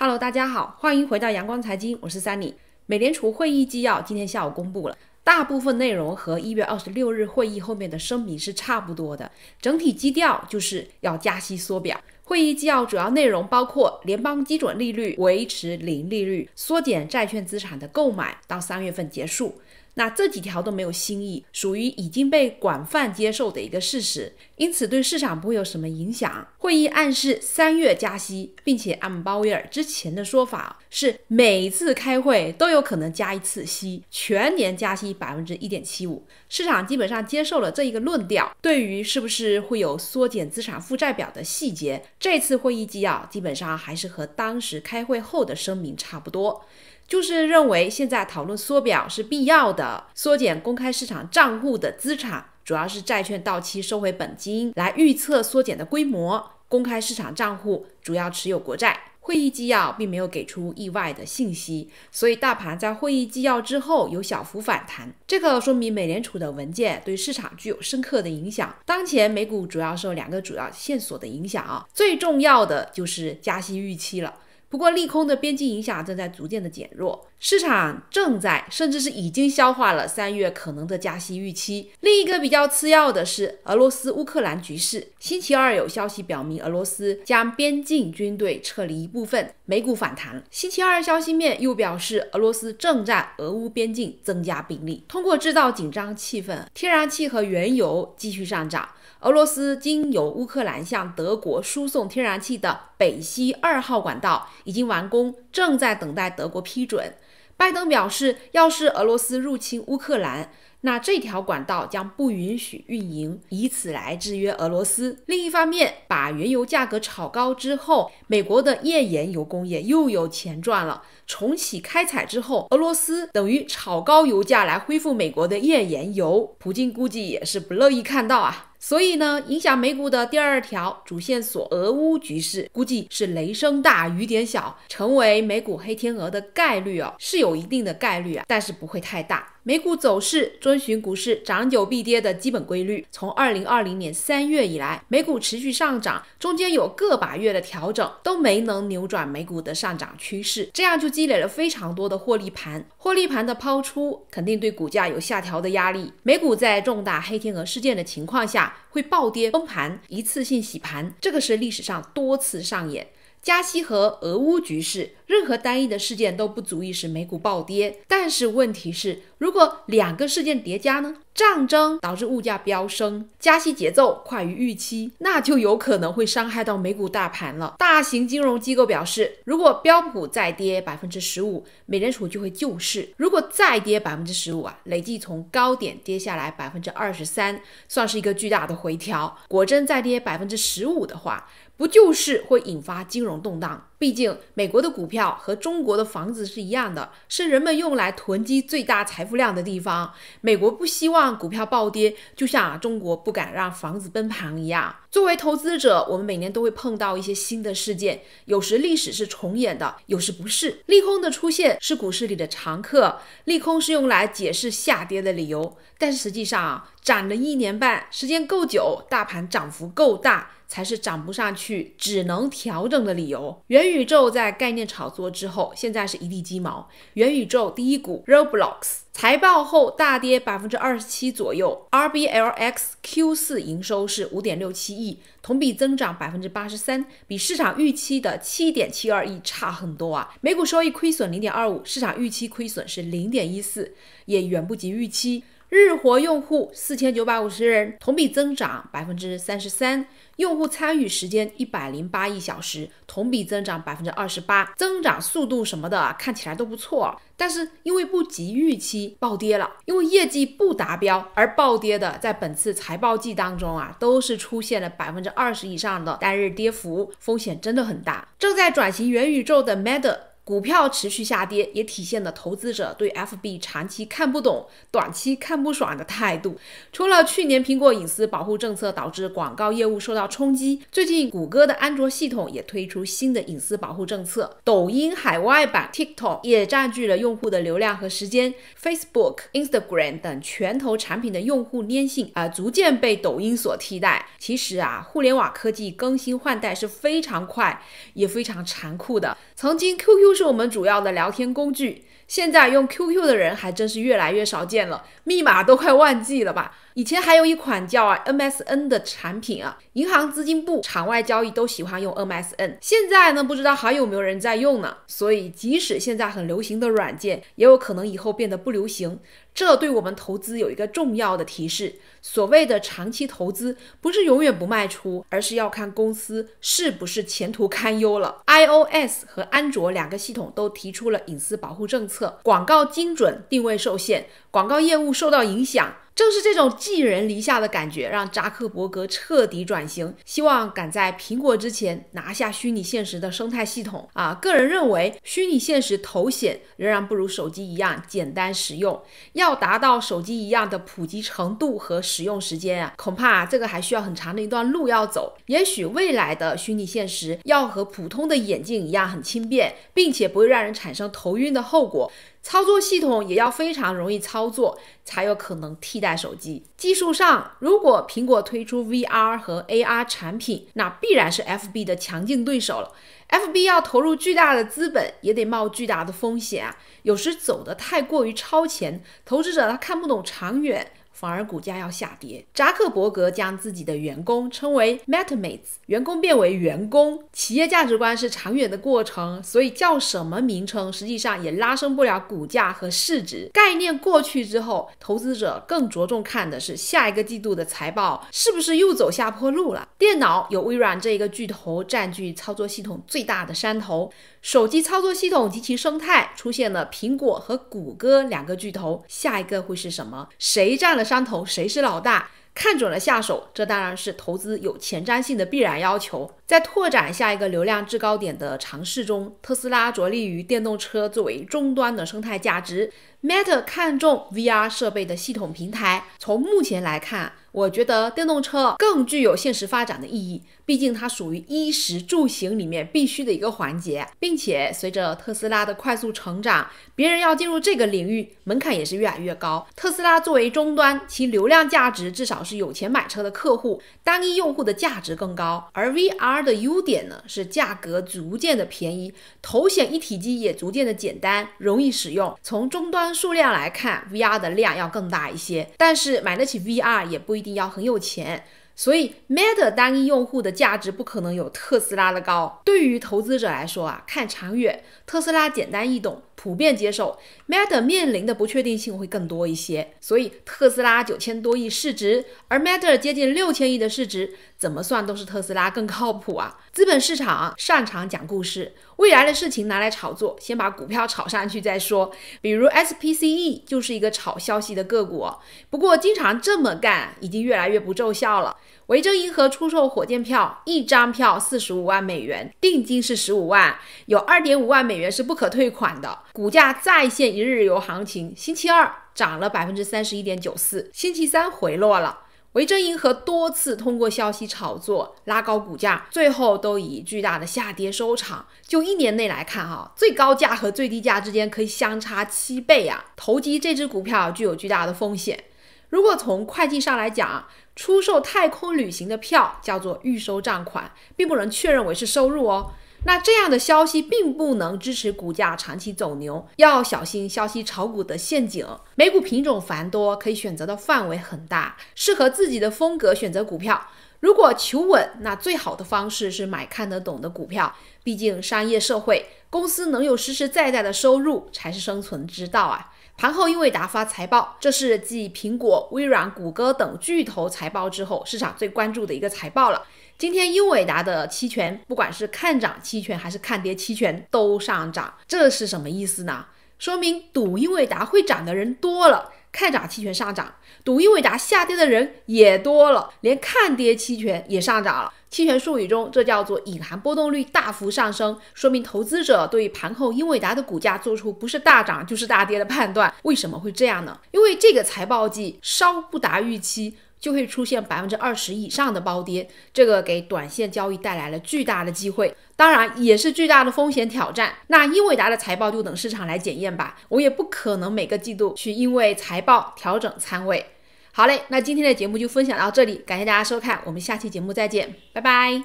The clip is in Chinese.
Hello，大家好，欢迎回到阳光财经，我是三里。美联储会议纪要今天下午公布了，大部分内容和一月二十六日会议后面的声明是差不多的，整体基调就是要加息缩表。会议纪要主要内容包括：联邦基准利率维持零利率，缩减债券资产的购买到三月份结束。那这几条都没有新意，属于已经被广泛接受的一个事实，因此对市场不会有什么影响。会议暗示三月加息，并且按鲍威尔之前的说法，是每次开会都有可能加一次息，全年加息百分之一点七五。市场基本上接受了这一个论调。对于是不是会有缩减资产负债表的细节，这次会议纪要基本上还是和当时开会后的声明差不多。就是认为现在讨论缩表是必要的，缩减公开市场账户的资产，主要是债券到期收回本金来预测缩减的规模。公开市场账户主要持有国债。会议纪要并没有给出意外的信息，所以大盘在会议纪要之后有小幅反弹，这个说明美联储的文件对市场具有深刻的影响。当前美股主要受两个主要线索的影响啊，最重要的就是加息预期了。不过，利空的边际影响正在逐渐的减弱，市场正在甚至是已经消化了三月可能的加息预期。另一个比较次要的是俄罗斯乌克兰局势。星期二有消息表明俄罗斯将边境军队撤离一部分，美股反弹。星期二消息面又表示俄罗斯正在俄乌边境增加兵力，通过制造紧张气氛，天然气和原油继续上涨。俄罗斯经由乌克兰向德国输送天然气的北溪二号管道已经完工，正在等待德国批准。拜登表示，要是俄罗斯入侵乌克兰，那这条管道将不允许运营，以此来制约俄罗斯。另一方面，把原油价格炒高之后，美国的页岩油工业又有钱赚了。重启开采之后，俄罗斯等于炒高油价来恢复美国的页岩油，普京估计也是不乐意看到啊。所以呢，影响美股的第二条主线索，俄乌局势估计是雷声大雨点小，成为美股黑天鹅的概率哦，是有一定的概率啊，但是不会太大。美股走势遵循股市涨久必跌的基本规律。从二零二零年三月以来，美股持续上涨，中间有个把月的调整都没能扭转美股的上涨趋势，这样就积累了非常多的获利盘。获利盘的抛出肯定对股价有下调的压力。美股在重大黑天鹅事件的情况下会暴跌崩盘，一次性洗盘，这个是历史上多次上演。加息和俄乌局势，任何单一的事件都不足以使美股暴跌。但是问题是，如果两个事件叠加呢？战争导致物价飙升，加息节奏快于预期，那就有可能会伤害到美股大盘了。大型金融机构表示，如果标普再跌百分之十五，美联储就会救市；如果再跌百分之十五啊，累计从高点跌下来百分之二十三，算是一个巨大的回调。果真再跌百分之十五的话。不就是会引发金融动荡？毕竟，美国的股票和中国的房子是一样的，是人们用来囤积最大财富量的地方。美国不希望股票暴跌，就像中国不敢让房子崩盘一样。作为投资者，我们每年都会碰到一些新的事件，有时历史是重演的，有时不是。利空的出现是股市里的常客，利空是用来解释下跌的理由，但是实际上，啊，涨了一年半，时间够久，大盘涨幅够大，才是涨不上去只能调整的理由。原。元宇宙在概念炒作之后，现在是一地鸡毛。元宇宙第一股 Roblox 财报后大跌百分之二十七左右，RBLX Q4 收是五点六七亿，同比增长百分之八十三，比市场预期的七点七二亿差很多啊！每股收益亏损零点二五，市场预期亏损是零点一四，也远不及预期。日活用户四千九百五十人，同比增长百分之三十三；用户参与时间一百零八亿小时，同比增长百分之二十八。增长速度什么的看起来都不错，但是因为不及预期暴跌了，因为业绩不达标而暴跌的，在本次财报季当中啊，都是出现了百分之二十以上的单日跌幅，风险真的很大。正在转型元宇宙的 Meta。股票持续下跌，也体现了投资者对 F B 长期看不懂、短期看不爽的态度。除了去年苹果隐私保护政策导致广告业务受到冲击，最近谷歌的安卓系统也推出新的隐私保护政策，抖音海外版 TikTok 也占据了用户的流量和时间，Facebook、Instagram 等拳头产品的用户粘性啊，逐渐被抖音所替代。其实啊，互联网科技更新换代是非常快，也非常残酷的。曾经 QQ。是我们主要的聊天工具。现在用 QQ 的人还真是越来越少见了，密码都快忘记了吧？以前还有一款叫 MSN 的产品啊，银行资金部场外交易都喜欢用 MSN。现在呢，不知道还有没有人在用呢？所以，即使现在很流行的软件，也有可能以后变得不流行。这对我们投资有一个重要的提示：所谓的长期投资，不是永远不卖出，而是要看公司是不是前途堪忧了。iOS 和安卓两个系统都提出了隐私保护政策，广告精准定位受限，广告业务受到影响。正是这种寄人篱下的感觉，让扎克伯格彻底转型，希望赶在苹果之前拿下虚拟现实的生态系统。啊，个人认为，虚拟现实头显仍然不如手机一样简单实用。要达到手机一样的普及程度和使用时间啊，恐怕这个还需要很长的一段路要走。也许未来的虚拟现实要和普通的眼镜一样很轻便，并且不会让人产生头晕的后果。操作系统也要非常容易操作，才有可能替代手机。技术上，如果苹果推出 VR 和 AR 产品，那必然是 FB 的强劲对手了。FB 要投入巨大的资本，也得冒巨大的风险啊。有时走得太过于超前，投资者他看不懂长远。反而股价要下跌。扎克伯格将自己的员工称为 MetaMates，员工变为员工。企业价值观是长远的过程，所以叫什么名称，实际上也拉升不了股价和市值。概念过去之后，投资者更着重看的是下一个季度的财报是不是又走下坡路了。电脑有微软这一个巨头占据操作系统最大的山头。手机操作系统及其生态出现了苹果和谷歌两个巨头，下一个会是什么？谁占了山头，谁是老大？看准了下手，这当然是投资有前瞻性的必然要求。在拓展下一个流量制高点的尝试中，特斯拉着力于电动车作为终端的生态价值；Meta 看重 VR 设备的系统平台。从目前来看，我觉得电动车更具有现实发展的意义，毕竟它属于衣食住行里面必须的一个环节，并且随着特斯拉的快速成长，别人要进入这个领域门槛也是越来越高。特斯拉作为终端，其流量价值至少是有钱买车的客户，单一用户的价值更高。而 VR 的优点呢是价格逐渐的便宜，头显一体机也逐渐的简单，容易使用。从终端数量来看，VR 的量要更大一些，但是买得起 VR 也不一定。要很有钱，所以 Meta 单一用户的价值不可能有特斯拉的高。对于投资者来说啊，看长远，特斯拉简单易懂。普遍接受，Meta 面临的不确定性会更多一些，所以特斯拉九千多亿市值，而 Meta 接近六千亿的市值，怎么算都是特斯拉更靠谱啊！资本市场擅长讲故事，未来的事情拿来炒作，先把股票炒上去再说。比如 SPCE 就是一个炒消息的个股，不过经常这么干已经越来越不奏效了。维珍银河出售火箭票，一张票四十五万美元，定金是十五万，有二点五万美元是不可退款的。股价再现一日游行情，星期二涨了百分之三十一点九四，星期三回落了。维珍银河多次通过消息炒作拉高股价，最后都以巨大的下跌收场。就一年内来看，哈，最高价和最低价之间可以相差七倍啊！投机这只股票具有巨大的风险。如果从会计上来讲，出售太空旅行的票叫做预收账款，并不能确认为是收入哦。那这样的消息并不能支持股价长期走牛，要小心消息炒股的陷阱。美股品种繁多，可以选择的范围很大，适合自己的风格选择股票。如果求稳，那最好的方式是买看得懂的股票，毕竟商业社会，公司能有实实在在的收入才是生存之道啊。盘后英伟达发财报，这是继苹果、微软、谷歌等巨头财报之后，市场最关注的一个财报了。今天英伟达的期权，不管是看涨期权还是看跌期权，都上涨，这是什么意思呢？说明赌英伟达会涨的人多了。看涨期权上涨，赌英伟达下跌的人也多了，连看跌期权也上涨了。期权术语中，这叫做隐含波动率大幅上升，说明投资者对盘后英伟达的股价做出不是大涨就是大跌的判断。为什么会这样呢？因为这个财报季稍不达预期。就会出现百分之二十以上的暴跌，这个给短线交易带来了巨大的机会，当然也是巨大的风险挑战。那英伟达的财报就等市场来检验吧，我也不可能每个季度去因为财报调整仓位。好嘞，那今天的节目就分享到这里，感谢大家收看，我们下期节目再见，拜拜。